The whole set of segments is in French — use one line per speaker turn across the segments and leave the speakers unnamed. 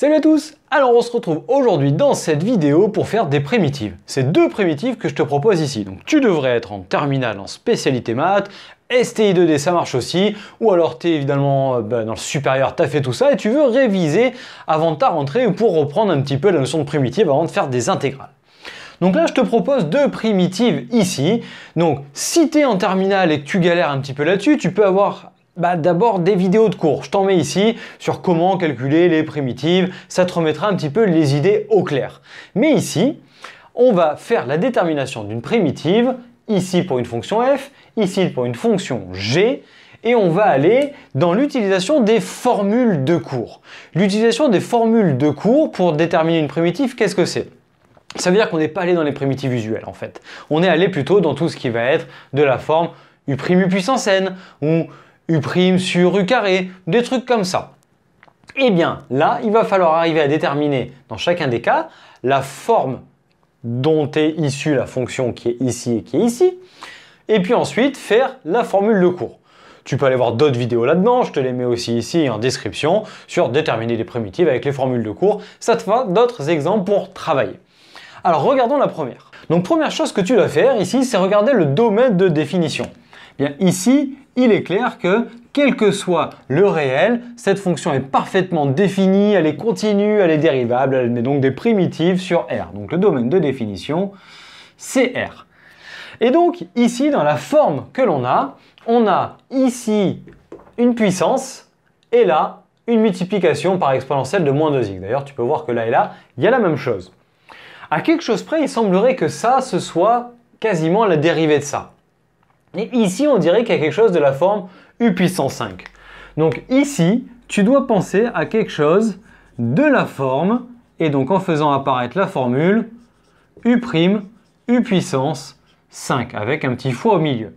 Salut à tous Alors on se retrouve aujourd'hui dans cette vidéo pour faire des primitives. C'est deux primitives que je te propose ici. Donc tu devrais être en terminale en spécialité maths, STI2D ça marche aussi, ou alors tu es évidemment euh, bah, dans le supérieur, tu as fait tout ça et tu veux réviser avant ta rentrée ou pour reprendre un petit peu la notion de primitive avant de faire des intégrales. Donc là, je te propose deux primitives ici. Donc, si tu es en terminale et que tu galères un petit peu là-dessus, tu peux avoir bah, d'abord des vidéos de cours. Je t'en mets ici sur comment calculer les primitives. Ça te remettra un petit peu les idées au clair. Mais ici, on va faire la détermination d'une primitive, ici pour une fonction f, ici pour une fonction g, et on va aller dans l'utilisation des formules de cours. L'utilisation des formules de cours pour déterminer une primitive, qu'est-ce que c'est Ça veut dire qu'on n'est pas allé dans les primitives usuelles en fait. On est allé plutôt dans tout ce qui va être de la forme u' puissance n ou U' sur U carré, des trucs comme ça. Eh bien, là, il va falloir arriver à déterminer, dans chacun des cas, la forme dont est issue la fonction qui est ici et qui est ici, et puis ensuite faire la formule de cours. Tu peux aller voir d'autres vidéos là-dedans, je te les mets aussi ici en description sur déterminer les primitives avec les formules de cours. Ça te fera d'autres exemples pour travailler. Alors regardons la première. Donc première chose que tu dois faire ici, c'est regarder le domaine de définition. Eh bien ici, il est clair que quel que soit le réel, cette fonction est parfaitement définie, elle est continue, elle est dérivable, elle met donc des primitives sur R. Donc le domaine de définition, c'est R. Et donc ici, dans la forme que l'on a, on a ici une puissance et là une multiplication par exponentielle de moins 2x. D'ailleurs, tu peux voir que là et là, il y a la même chose. À quelque chose près, il semblerait que ça, ce soit quasiment la dérivée de ça. Et ici, on dirait qu'il y a quelque chose de la forme U puissance 5. Donc ici, tu dois penser à quelque chose de la forme, et donc en faisant apparaître la formule U', U puissance 5, avec un petit fois au milieu.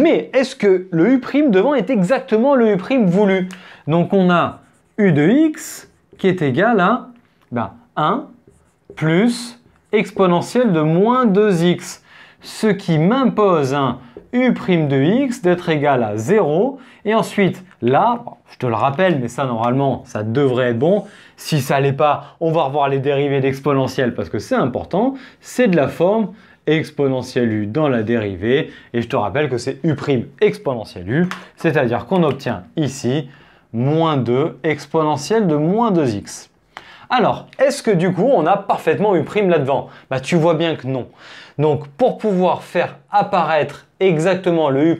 Mais est-ce que le U' devant est exactement le U' voulu Donc on a U de x qui est égal à 1 ben, plus exponentielle de moins 2x, ce qui m'impose un u' de x d'être égal à 0. Et ensuite, là, je te le rappelle, mais ça normalement, ça devrait être bon. Si ça l'est pas, on va revoir les dérivées d'exponentielle parce que c'est important. C'est de la forme exponentielle u dans la dérivée. Et je te rappelle que c'est u' exponentielle u, c'est-à-dire qu'on obtient ici moins 2 exponentielle de moins 2x. Alors, est-ce que du coup, on a parfaitement u' prime là dedans bah, tu vois bien que non. Donc, pour pouvoir faire apparaître exactement le U'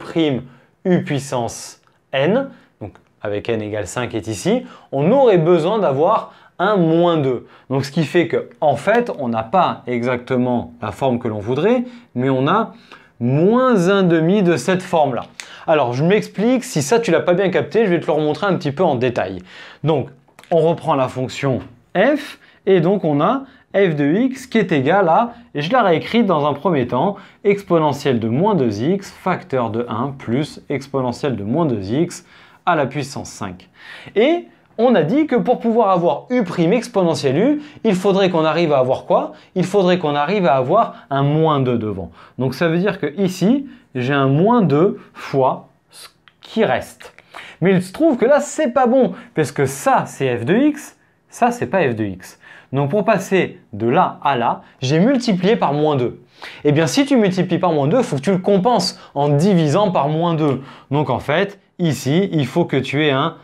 U puissance n, donc avec n égale 5 est ici, on aurait besoin d'avoir un moins 2. Donc ce qui fait que en fait, on n'a pas exactement la forme que l'on voudrait, mais on a moins 1 demi de cette forme-là. Alors je m'explique, si ça tu l'as pas bien capté, je vais te le remontrer un petit peu en détail. Donc on reprend la fonction f, et donc on a f de x qui est égal à, et je l'ai réécrit dans un premier temps, exponentielle de moins 2x facteur de 1 plus exponentielle de moins 2x à la puissance 5. Et on a dit que pour pouvoir avoir u' exponentielle u, il faudrait qu'on arrive à avoir quoi Il faudrait qu'on arrive à avoir un moins 2 devant. Donc ça veut dire que ici, j'ai un moins 2 fois ce qui reste. Mais il se trouve que là, c'est pas bon, parce que ça, c'est f de x, ça, c'est pas f de x. Donc pour passer de là à là, j'ai multiplié par moins 2. Eh bien, si tu multiplies par moins 2, il faut que tu le compenses en divisant par moins 2. Donc en fait, ici, il faut que tu aies un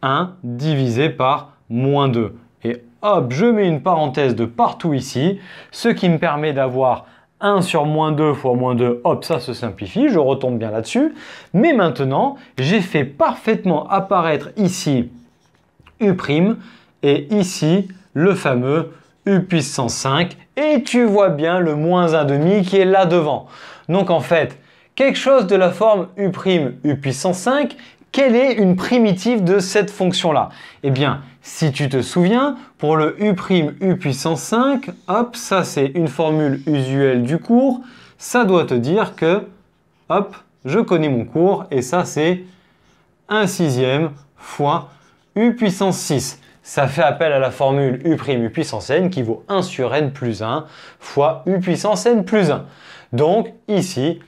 1 divisé par moins 2. Et hop, je mets une parenthèse de partout ici, ce qui me permet d'avoir 1 sur moins 2 fois moins 2, hop, ça se simplifie, je retombe bien là-dessus. Mais maintenant, j'ai fait parfaitement apparaître ici U' et ici le fameux U puissance 5 et tu vois bien le moins demi qui est là devant. Donc en fait, quelque chose de la forme U' U puissance 5, quelle est une primitive de cette fonction-là Eh bien, si tu te souviens, pour le U' U puissance 5, hop, ça c'est une formule usuelle du cours, ça doit te dire que, hop, je connais mon cours et ça c'est 1 sixième fois U puissance 6 ça fait appel à la formule U' U puissance n qui vaut 1 sur n plus 1 fois U puissance n plus 1. Donc ici,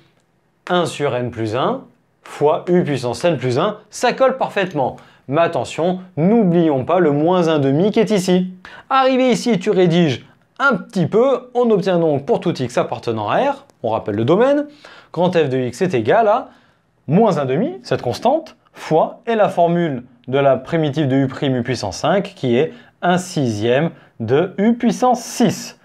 1 sur n plus 1 fois U puissance n plus 1, ça colle parfaitement. Mais attention, n'oublions pas le moins 1 demi qui est ici. Arrivé ici, tu rédiges un petit peu, on obtient donc pour tout x appartenant à R, on rappelle le domaine, quand f de x est égal à moins 1 demi, cette constante, fois, et la formule de la primitive de U' prime U puissance 5 qui est 1 sixième de U puissance 6.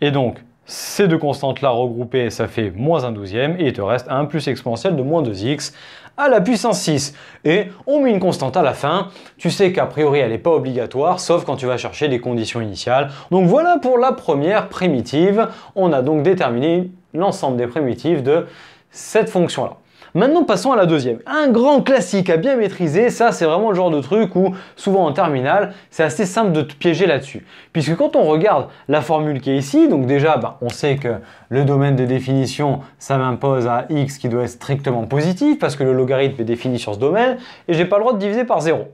Et donc, ces deux constantes-là regroupées, ça fait moins 1 douzième, et il te reste un plus exponentiel de moins 2x à la puissance 6. Et on met une constante à la fin, tu sais qu'a priori elle n'est pas obligatoire, sauf quand tu vas chercher des conditions initiales. Donc voilà pour la première primitive, on a donc déterminé l'ensemble des primitives de cette fonction-là. Maintenant, passons à la deuxième. Un grand classique à bien maîtriser, ça c'est vraiment le genre de truc où, souvent en terminale, c'est assez simple de te piéger là-dessus. Puisque quand on regarde la formule qui est ici, donc déjà, bah, on sait que le domaine de définition, ça m'impose à x qui doit être strictement positif, parce que le logarithme est défini sur ce domaine, et j'ai pas le droit de diviser par 0.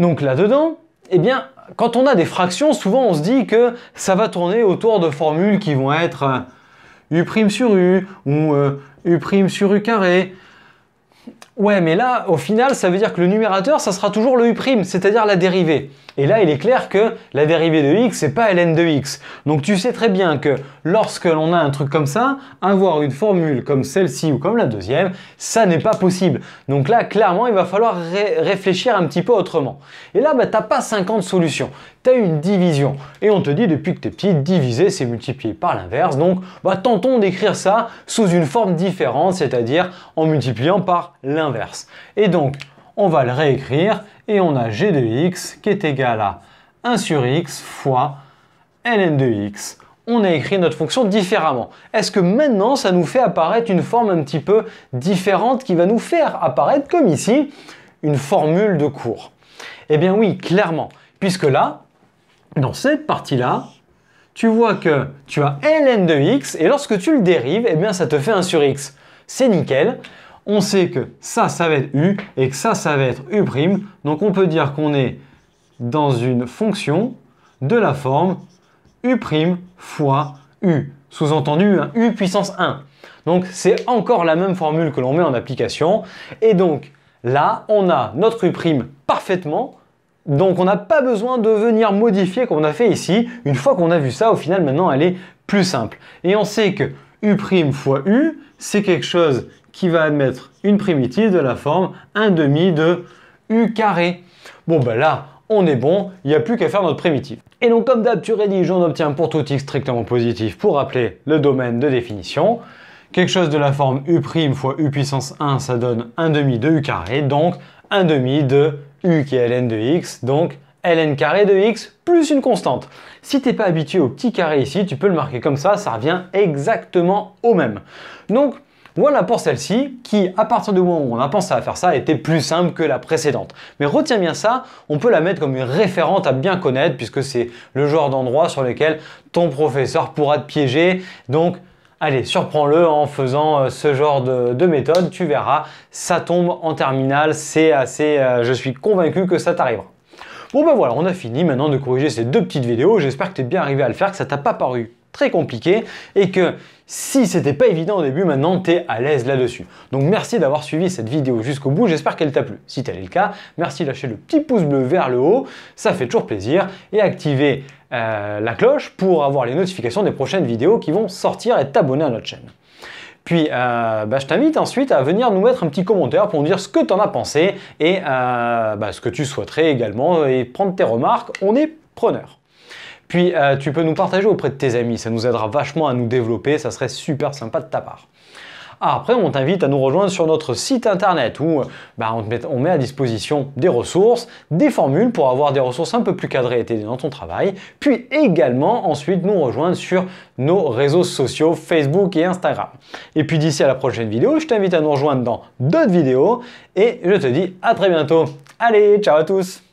Donc là-dedans, eh bien, quand on a des fractions, souvent on se dit que ça va tourner autour de formules qui vont être euh, u' sur u, ou euh, U' sur U carré Ouais, mais là, au final, ça veut dire que le numérateur, ça sera toujours le U', c'est-à-dire la dérivée. Et là, il est clair que la dérivée de x, c'est pas ln de x. Donc tu sais très bien que lorsque l'on a un truc comme ça, avoir une formule comme celle-ci ou comme la deuxième, ça n'est pas possible. Donc là, clairement, il va falloir réfléchir un petit peu autrement. Et là, bah, t'as pas 50 solutions, Tu as une division. Et on te dit, depuis que t'es petit, diviser, c'est multiplier par l'inverse. Donc, bah, tentons d'écrire ça sous une forme différente, c'est-à-dire en multipliant par l'inverse et donc, on va le réécrire et on a g de x qui est égal à 1 sur x fois ln de x. On a écrit notre fonction différemment. Est-ce que maintenant ça nous fait apparaître une forme un petit peu différente qui va nous faire apparaître, comme ici, une formule de cours Eh bien oui, clairement, puisque là, dans cette partie-là, tu vois que tu as ln de x et lorsque tu le dérives, eh bien ça te fait 1 sur x. C'est nickel on sait que ça, ça va être u et que ça, ça va être u'. Donc on peut dire qu'on est dans une fonction de la forme u' fois u. Sous-entendu, hein, u puissance 1. Donc c'est encore la même formule que l'on met en application. Et donc là, on a notre u' parfaitement donc on n'a pas besoin de venir modifier comme on a fait ici. Une fois qu'on a vu ça, au final maintenant elle est plus simple. Et on sait que U' fois U, c'est quelque chose qui va admettre une primitive de la forme 1 demi de u carré. Bon ben là, on est bon, il n'y a plus qu'à faire notre primitive. Et donc comme d'hab, tu rédiges, on obtient pour tout x strictement positif pour rappeler le domaine de définition. Quelque chose de la forme u' prime fois u puissance 1, ça donne 1 demi de u carré, donc 1 demi de u qui est ln de x, donc ln carré de x plus une constante. Si t'es pas habitué au petit carré ici, tu peux le marquer comme ça, ça revient exactement au même. Donc voilà pour celle-ci qui, à partir du moment où on a pensé à faire ça, était plus simple que la précédente. Mais retiens bien ça, on peut la mettre comme une référente à bien connaître puisque c'est le genre d'endroit sur lequel ton professeur pourra te piéger. Donc, Allez, surprends-le en faisant euh, ce genre de, méthode, tu verras, ça tombe en terminale, c'est assez, euh, je suis convaincu que ça t'arrivera. Bon ben voilà, on a fini maintenant de corriger ces deux petites vidéos, j'espère que tu es bien arrivé à le faire, que ça t'a pas paru très compliqué et que si c'était pas évident au début, maintenant tu es à l'aise là-dessus. Donc merci d'avoir suivi cette vidéo jusqu'au bout, j'espère qu'elle t'a plu. Si tel est le cas, merci de lâcher le petit pouce bleu vers le haut, ça fait toujours plaisir, et activer euh, la cloche pour avoir les notifications des prochaines vidéos qui vont sortir et t'abonner à notre chaîne. Puis euh, bah, je t'invite ensuite à venir nous mettre un petit commentaire pour nous dire ce que tu en as pensé et euh, bah, ce que tu souhaiterais également et prendre tes remarques. On est preneur. Puis euh, tu peux nous partager auprès de tes amis, ça nous aidera vachement à nous développer, ça serait super sympa de ta part. Ah, après, on t'invite à nous rejoindre sur notre site internet où euh, bah, on, met, on, met, à disposition des ressources, des formules pour avoir des ressources un peu plus cadrées et t'aider dans ton travail. Puis également, ensuite, nous rejoindre sur nos réseaux sociaux Facebook et Instagram. Et puis d'ici à la prochaine vidéo, je t'invite à nous rejoindre dans d'autres vidéos et je te dis à très bientôt. Allez, ciao à tous